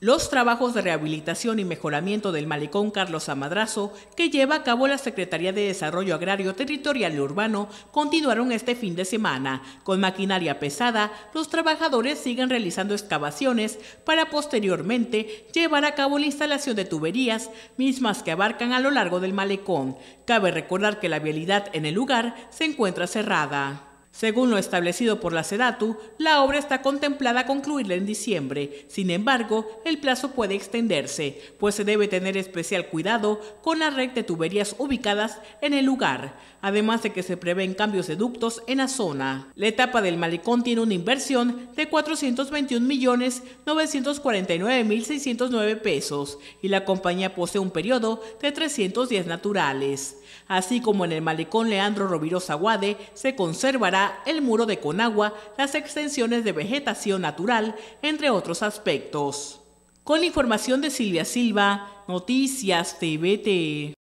Los trabajos de rehabilitación y mejoramiento del malecón Carlos Amadrazo, que lleva a cabo la Secretaría de Desarrollo Agrario Territorial y Urbano, continuaron este fin de semana. Con maquinaria pesada, los trabajadores siguen realizando excavaciones para posteriormente llevar a cabo la instalación de tuberías, mismas que abarcan a lo largo del malecón. Cabe recordar que la vialidad en el lugar se encuentra cerrada. Según lo establecido por la SEDATU, la obra está contemplada concluirla en diciembre. Sin embargo, el plazo puede extenderse, pues se debe tener especial cuidado con la red de tuberías ubicadas en el lugar, además de que se prevén cambios de ductos en la zona. La etapa del malecón tiene una inversión de 421.949.609 pesos y la compañía posee un periodo de 310 naturales. Así como en el malecón Leandro Roviro Guade se conservará el muro de Conagua, las extensiones de vegetación natural, entre otros aspectos. Con información de Silvia Silva, Noticias TVT.